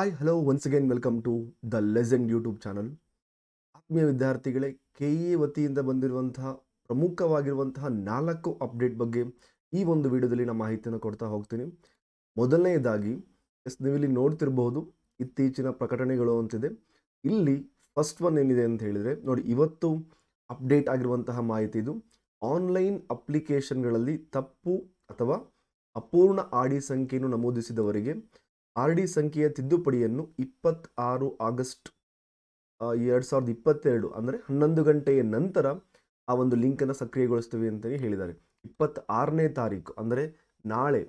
hi hello once again welcome to the legend YouTube channel ಆತ್ಮೀಯ ವಿದ್ಯಾರ್ಥಿಗಳೇ K A e ವತಿಯಿಂದ ಬಂದಿರುವಂತಹ ಪ್ರಮುಖವಾಗಿರುವಂತಹ ನಾಲ್ಕು ಅಪ್ಡೇಟ್ ಬಗ್ಗೆ ಈ ಒಂದು ವಿಡಿಯೋದಲ್ಲಿ ನಾನು ಮಾಹಿತಿಯನ್ನು ಕೊಡ್ತಾ ಹೋಗ್ತೀನಿ ಮೊದಲನೆಯದಾಗಿ ಎಸ್ ನೀವಿಲ್ಲಿ ನೋಡ್ತಿರಬಹುದು ಇತ್ತೀಚಿನ ಪ್ರಕಟಣೆಗಳು ಅಂತಿದೆ ಇಲ್ಲಿ ಫಸ್ಟ್ ಒನ್ ಏನಿದೆ ಅಂತ ಹೇಳಿದರೆ ನೋಡಿ ಇವತ್ತು ಅಪ್ಡೇಟ್ ಆಗಿರುವಂತಹ ಮಾಹಿತಿ ಇದು ಆನ್ಲೈನ್ ಅಪ್ಲಿಕೇಶನ್ಗಳಲ್ಲಿ ತಪ್ಪು ಅಥವಾ ಅಪೂರ್ಣ ಆಡಿ ಸಂಖ್ಯೆಯನ್ನು ನಮೂದಿಸಿದವರಿಗೆ ಆರ್ ಡಿ ಸಂಖ್ಯೆಯ ತಿದ್ದುಪಡಿಯನ್ನು ಇಪ್ಪತ್ತಾರು ಆಗಸ್ಟ್ ಎರಡು ಸಾವಿರದ ಇಪ್ಪತ್ತೆರಡು ಅಂದರೆ ಹನ್ನೊಂದು ಗಂಟೆಯ ನಂತರ ಆ ಒಂದು ಲಿಂಕನ್ನು ಸಕ್ರಿಯಗೊಳಿಸ್ತೀವಿ ಅಂತಲೇ ಹೇಳಿದ್ದಾರೆ ಆರನೇ ತಾರೀಕು ಅಂದರೆ ನಾಳೆ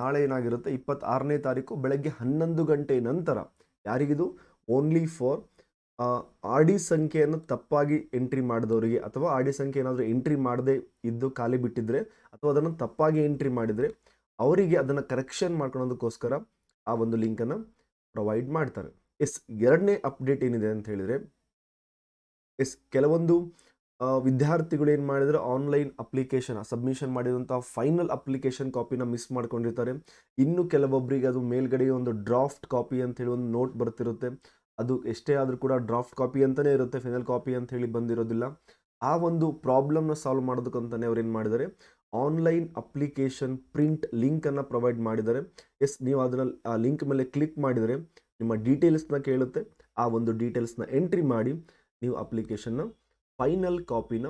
ನಾಳೆ ಏನಾಗಿರುತ್ತೆ ಇಪ್ಪತ್ತಾರನೇ ತಾರೀಕು ಬೆಳಗ್ಗೆ ಹನ್ನೊಂದು ಗಂಟೆ ನಂತರ ಯಾರಿಗಿದು ಓನ್ಲಿ ಫಾರ್ ಆರ್ ಡಿ ಸಂಖ್ಯೆಯನ್ನು ತಪ್ಪಾಗಿ ಎಂಟ್ರಿ ಮಾಡಿದವರಿಗೆ ಅಥವಾ ಆರ್ ಡಿ ಸಂಖ್ಯೆ ಏನಾದರೂ ಎಂಟ್ರಿ ಮಾಡದೇ ಇದ್ದು ಖಾಲಿ ಬಿಟ್ಟಿದ್ರೆ ಅಥವಾ ಅದನ್ನು ತಪ್ಪಾಗಿ ಎಂಟ್ರಿ ಮಾಡಿದರೆ ಅವರಿಗೆ ಅದನ್ನು ಕರೆಕ್ಷನ್ ಮಾಡ್ಕೊಳೋದಕ್ಕೋಸ್ಕರ ಆ ಒಂದು ಲಿಂಕನ್ನು ಪ್ರೊವೈಡ್ ಮಾಡ್ತಾರೆ ಎಸ್ ಎರಡನೇ ಅಪ್ಡೇಟ್ ಏನಿದೆ ಅಂತ ಹೇಳಿದರೆ ಎಸ್ ಕೆಲವೊಂದು ವಿದ್ಯಾರ್ಥಿಗಳು ಏನು ಮಾಡಿದರೆ ಆನ್ಲೈನ್ ಅಪ್ಲಿಕೇಶನ್ ಸಬ್ಮಿಷನ್ ಮಾಡಿದಂಥ ಫೈನಲ್ ಅಪ್ಲಿಕೇಶನ್ ಕಾಪಿನ ಮಿಸ್ ಮಾಡ್ಕೊಂಡಿರ್ತಾರೆ ಇನ್ನು ಕೆಲವೊಬ್ಬರಿಗೆ ಅದು ಮೇಲ್ಗಡೆ ಒಂದು ಡ್ರಾಫ್ಟ್ ಕಾಪಿ ಅಂತೇಳಿ ಒಂದು ನೋಟ್ ಬರ್ತಿರುತ್ತೆ ಅದು ಎಷ್ಟೇ ಆದರೂ ಕೂಡ ಡ್ರಾಫ್ಟ್ ಕಾಪಿ ಅಂತಲೇ ಇರುತ್ತೆ ಫೈನಲ್ ಕಾಪಿ ಅಂತ ಹೇಳಿ ಬಂದಿರೋದಿಲ್ಲ ಆ ಒಂದು ಪ್ರಾಬ್ಲಮ್ನ ಸಾಲ್ವ್ ಮಾಡೋದಕ್ಕಂತಲೇ ಅವ್ರು ಏನು ಮಾಡಿದ್ದಾರೆ ಆನ್ಲೈನ್ ಅಪ್ಲಿಕೇಶನ್ ಪ್ರಿಂಟ್ ಲಿಂಕನ್ನು ಪ್ರೊವೈಡ್ ಮಾಡಿದರೆ ಎಸ್ ನೀವು ಅದರಲ್ಲಿ ಆ ಲಿಂಕ್ ಮೇಲೆ ಕ್ಲಿಕ್ ಮಾಡಿದರೆ ನಿಮ್ಮ ಡೀಟೇಲ್ಸ್ನ ಕೇಳುತ್ತೆ ಆ ಒಂದು ಡೀಟೇಲ್ಸ್ನ ಎಂಟ್ರಿ ಮಾಡಿ ನೀವು ಅಪ್ಲಿಕೇಶನ್ನ ಫೈನಲ್ ಕಾಪಿನ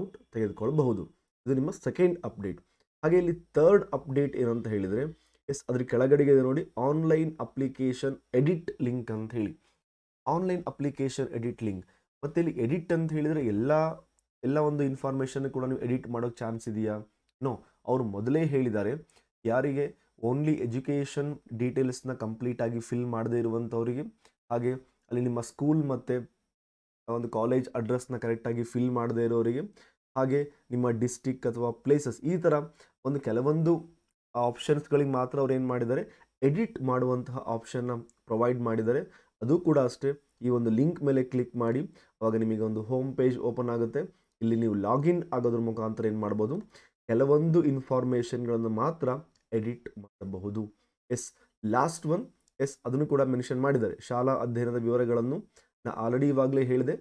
ಔಟ್ ತೆಗೆದುಕೊಳ್ಬಹುದು ಇದು ನಿಮ್ಮ ಸೆಕೆಂಡ್ ಅಪ್ಡೇಟ್ ಹಾಗೆ ಇಲ್ಲಿ ಥರ್ಡ್ ಅಪ್ಡೇಟ್ ಏನಂತ ಹೇಳಿದರೆ ಎಸ್ ಅದ್ರ ಕೆಳಗಡೆಗೆ ನೋಡಿ ಆನ್ಲೈನ್ ಅಪ್ಲಿಕೇಶನ್ ಎಡಿಟ್ ಲಿಂಕ್ ಅಂತ ಹೇಳಿ ಆನ್ಲೈನ್ ಅಪ್ಲಿಕೇಶನ್ ಎಡಿಟ್ ಲಿಂಕ್ ಮತ್ತು ಇಲ್ಲಿ ಎಡಿಟ್ ಅಂತ ಹೇಳಿದರೆ ಎಲ್ಲ ಎಲ್ಲ ಒಂದು ಇನ್ಫಾರ್ಮೇಷನ್ ಕೂಡ ನೀವು ಎಡಿಟ್ ಮಾಡೋಕ್ಕೆ ಚಾನ್ಸ್ ಇದೆಯಾ ನೋ ಅವರು ಮೊದಲೇ ಹೇಳಿದ್ದಾರೆ ಯಾರಿಗೆ ಓನ್ಲಿ ಎಜುಕೇಷನ್ ಡೀಟೇಲ್ಸ್ನ ಕಂಪ್ಲೀಟಾಗಿ ಫಿಲ್ ಮಾಡದೇ ಇರುವಂಥವರಿಗೆ ಹಾಗೆ ಅಲ್ಲಿ ನಿಮ್ಮ ಸ್ಕೂಲ್ ಮತ್ತು ಒಂದು ಕಾಲೇಜ್ ಅಡ್ರೆಸ್ನ ಕರೆಕ್ಟಾಗಿ ಫಿಲ್ ಮಾಡದೇ ಇರೋರಿಗೆ ಹಾಗೆ ನಿಮ್ಮ ಡಿಸ್ಟಿಕ್ ಅಥವಾ ಪ್ಲೇಸಸ್ ಈ ಥರ ಒಂದು ಕೆಲವೊಂದು ಆಪ್ಷನ್ಸ್ಗಳಿಗೆ ಮಾತ್ರ ಅವ್ರು ಏನು ಮಾಡಿದ್ದಾರೆ ಎಡಿಟ್ ಮಾಡುವಂತಹ ಆಪ್ಷನ್ನ ಪ್ರೊವೈಡ್ ಮಾಡಿದ್ದಾರೆ ಅದು ಕೂಡ ಅಷ್ಟೇ ಈ ಒಂದು ಲಿಂಕ್ ಮೇಲೆ ಕ್ಲಿಕ್ ಮಾಡಿ ಅವಾಗ ನಿಮಗೆ ಒಂದು ಹೋಮ್ ಪೇಜ್ ಓಪನ್ ಆಗುತ್ತೆ ಇಲ್ಲಿ ನೀವು ಲಾಗಿನ್ ಆಗೋದ್ರ ಮುಖಾಂತರ ಏನು ಮಾಡ್ಬೋದು ಕೆಲವೊಂದು ಇನ್ಫಾರ್ಮೇಷನ್ಗಳನ್ನು ಮಾತ್ರ ಎಡಿಟ್ ಮಾಡಬಹುದು ಎಸ್ ಲಾಸ್ಟ್ ಒನ್ ಎಸ್ ಅದನ್ನು ಕೂಡ ಮೆನ್ಷನ್ ಮಾಡಿದ್ದಾರೆ ಶಾಲಾ ಅಧ್ಯಯನದ ವಿವರಗಳನ್ನು ನಾ ಆಲ್ರೆಡಿ ಇವಾಗಲೇ ಹೇಳಿದೆ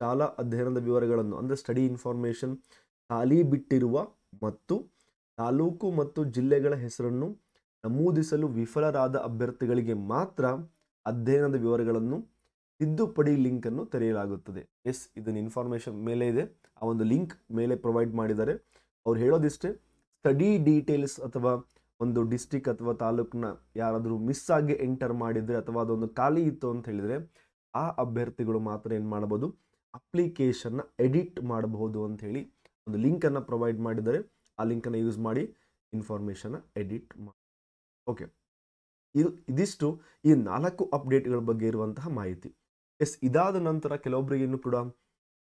ಶಾಲಾ ಅಧ್ಯಯನದ ವಿವರಗಳನ್ನು ಅಂದರೆ ಸ್ಟಡಿ ಇನ್ಫಾರ್ಮೇಷನ್ ಖಾಲಿ ಬಿಟ್ಟಿರುವ ಮತ್ತು ತಾಲೂಕು ಮತ್ತು ಜಿಲ್ಲೆಗಳ ಹೆಸರನ್ನು ನಮೂದಿಸಲು ವಿಫಲರಾದ ಅಭ್ಯರ್ಥಿಗಳಿಗೆ ಮಾತ್ರ ಅಧ್ಯಯನದ ವಿವರಗಳನ್ನು ತಿದ್ದುಪಡಿ ಲಿಂಕನ್ನು ತೆರೆಯಲಾಗುತ್ತದೆ ಎಸ್ ಇದನ್ನು ಇನ್ಫಾರ್ಮೇಷನ್ ಮೇಲೆ ಇದೆ ಆ ಒಂದು ಲಿಂಕ್ ಮೇಲೆ ಪ್ರೊವೈಡ್ ಮಾಡಿದ್ದಾರೆ ಅವ್ರು ಹೇಳೋದಿಷ್ಟೇ ಸ್ಟಡಿ ಡೀಟೇಲ್ಸ್ ಅಥವಾ ಒಂದು ಡಿಸ್ಟಿಕ್ ಅಥವಾ ತಾಲೂಕನ್ನ ಯಾರಾದರೂ ಮಿಸ್ ಆಗಿ ಎಂಟರ್ ಮಾಡಿದರೆ ಅಥವಾ ಅದೊಂದು ಖಾಲಿ ಇತ್ತು ಅಂತ ಹೇಳಿದರೆ ಆ ಅಭ್ಯರ್ಥಿಗಳು ಮಾತ್ರ ಏನು ಮಾಡ್ಬೋದು ಅಪ್ಲಿಕೇಶನ್ನ ಎಡಿಟ್ ಮಾಡಬಹುದು ಅಂತ ಹೇಳಿ ಒಂದು ಲಿಂಕನ್ನು ಪ್ರೊವೈಡ್ ಮಾಡಿದರೆ ಆ ಲಿಂಕನ್ನು ಯೂಸ್ ಮಾಡಿ ಇನ್ಫಾರ್ಮೇಷನ್ನ ಎಡಿಟ್ ಮಾಡಿ ಓಕೆ ಇದು ಇದಿಷ್ಟು ಈ ನಾಲ್ಕು ಅಪ್ಡೇಟ್ಗಳ ಬಗ್ಗೆ ಇರುವಂತಹ ಮಾಹಿತಿ ಎಸ್ ಇದಾದ ನಂತರ ಕೆಲವೊಬ್ಬರಿಗೆ ಇನ್ನೂ ಕೂಡ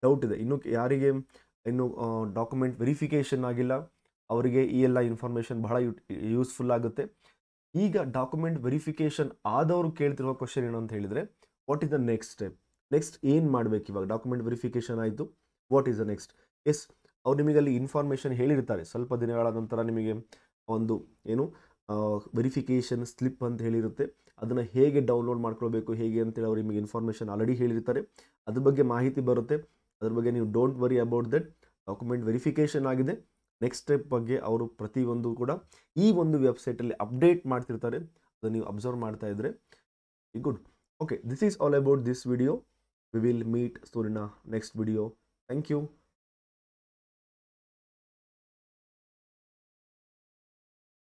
ಡೌಟ್ ಇದೆ ಇನ್ನು ಯಾರಿಗೆ ಇನ್ನು ಡಾಕ್ಯುಮೆಂಟ್ ವೆರಿಫಿಕೇಷನ್ ಆಗಿಲ್ಲ ಅವರಿಗೆ ಈ ಎಲ್ಲ ಇನ್ಫಾರ್ಮೇಷನ್ ಬಹಳ ಯೂಸ್ಫುಲ್ ಆಗುತ್ತೆ ಈಗ ಡಾಕ್ಯುಮೆಂಟ್ ವೆರಿಫಿಕೇಷನ್ ಆದವರು ಕೇಳ್ತಿರುವ ಕ್ವಶನ್ ಏನು ಅಂತ ಹೇಳಿದರೆ what is the next step next ಏನು ಮಾಡಬೇಕು ಇವಾಗ ಡಾಕ್ಯುಮೆಂಟ್ ವೆರಿಫಿಕೇಷನ್ ಆಯಿತು what is the next yes ಅವ್ರು ನಿಮಗೆ ಅಲ್ಲಿ ಇನ್ಫಾರ್ಮೇಷನ್ ಹೇಳಿರ್ತಾರೆ ಸ್ವಲ್ಪ ದಿನಗಳ ನಂತರ ನಿಮಗೆ ಒಂದು ಏನು ವೆರಿಫಿಕೇಷನ್ ಸ್ಲಿಪ್ ಅಂತ ಹೇಳಿರುತ್ತೆ ಅದನ್ನು ಹೇಗೆ ಡೌನ್ಲೋಡ್ ಮಾಡ್ಕೊಳ್ಬೇಕು ಹೇಗೆ ಅಂತೇಳಿ ಅವ್ರು ನಿಮಗೆ ಇನ್ಫಾರ್ಮೇಷನ್ ಆಲ್ರೆಡಿ ಹೇಳಿರ್ತಾರೆ ಅದ್ರ ಬಗ್ಗೆ ಮಾಹಿತಿ ಬರುತ್ತೆ ಅದ್ರ ಬಗ್ಗೆ ನೀವು don't worry about that document verification ಆಗಿದೆ ನೆಕ್ಸ್ಟ್ ಸ್ಟೆಪ್ ಬಗ್ಗೆ ಅವರು ಪ್ರತಿಯೊಂದು ಕೂಡ ಈ ಒಂದು ವೆಬ್ಸೈಟಲ್ಲಿ ಅಪ್ಡೇಟ್ ಮಾಡ್ತಿರ್ತಾರೆ ಅದು ನೀವು ಅಬ್ಸರ್ವ್ ಮಾಡ್ತಾ ಇದ್ದರೆ good okay this is all about this video we will meet ಸೂರಿನ ನೆಕ್ಸ್ಟ್ ವಿಡಿಯೋ ಥ್ಯಾಂಕ್ ಯು